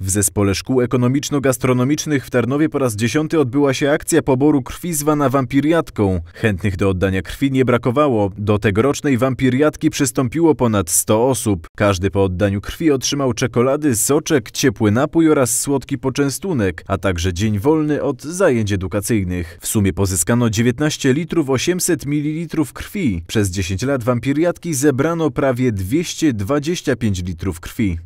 W Zespole Szkół Ekonomiczno-Gastronomicznych w Tarnowie po raz dziesiąty odbyła się akcja poboru krwi zwana wampiriatką. Chętnych do oddania krwi nie brakowało. Do tegorocznej wampiriatki przystąpiło ponad 100 osób. Każdy po oddaniu krwi otrzymał czekolady, soczek, ciepły napój oraz słodki poczęstunek, a także dzień wolny od zajęć edukacyjnych. W sumie pozyskano 19 litrów 800 ml krwi. Przez 10 lat wampiriatki zebrano prawie 225 litrów krwi.